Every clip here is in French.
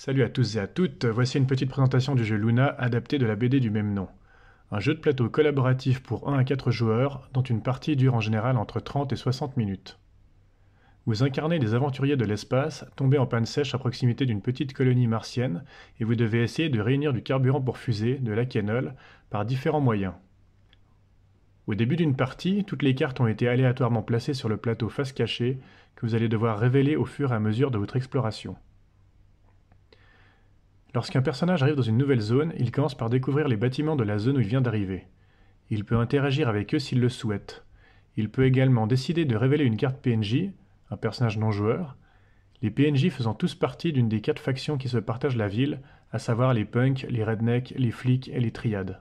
Salut à tous et à toutes, voici une petite présentation du jeu Luna adapté de la BD du même nom. Un jeu de plateau collaboratif pour 1 à 4 joueurs, dont une partie dure en général entre 30 et 60 minutes. Vous incarnez des aventuriers de l'espace, tombés en panne sèche à proximité d'une petite colonie martienne, et vous devez essayer de réunir du carburant pour fusée, de la par différents moyens. Au début d'une partie, toutes les cartes ont été aléatoirement placées sur le plateau face cachée, que vous allez devoir révéler au fur et à mesure de votre exploration. Lorsqu'un personnage arrive dans une nouvelle zone, il commence par découvrir les bâtiments de la zone où il vient d'arriver. Il peut interagir avec eux s'il le souhaite. Il peut également décider de révéler une carte PNJ, un personnage non joueur, les PNJ faisant tous partie d'une des quatre factions qui se partagent la ville, à savoir les punks, les rednecks, les flics et les triades.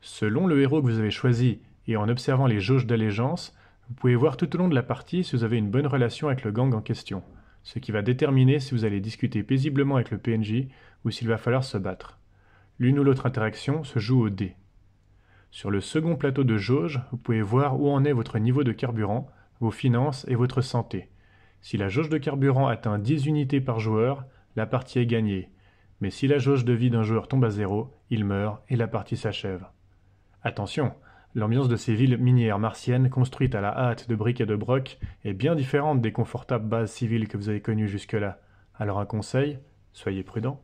Selon le héros que vous avez choisi et en observant les jauges d'allégeance, vous pouvez voir tout au long de la partie si vous avez une bonne relation avec le gang en question ce qui va déterminer si vous allez discuter paisiblement avec le PNJ ou s'il va falloir se battre. L'une ou l'autre interaction se joue au dé. Sur le second plateau de jauge, vous pouvez voir où en est votre niveau de carburant, vos finances et votre santé. Si la jauge de carburant atteint 10 unités par joueur, la partie est gagnée. Mais si la jauge de vie d'un joueur tombe à zéro, il meurt et la partie s'achève. Attention, L'ambiance de ces villes minières martiennes, construites à la hâte de briques et de brocs, est bien différente des confortables bases civiles que vous avez connues jusque-là. Alors un conseil, soyez prudent.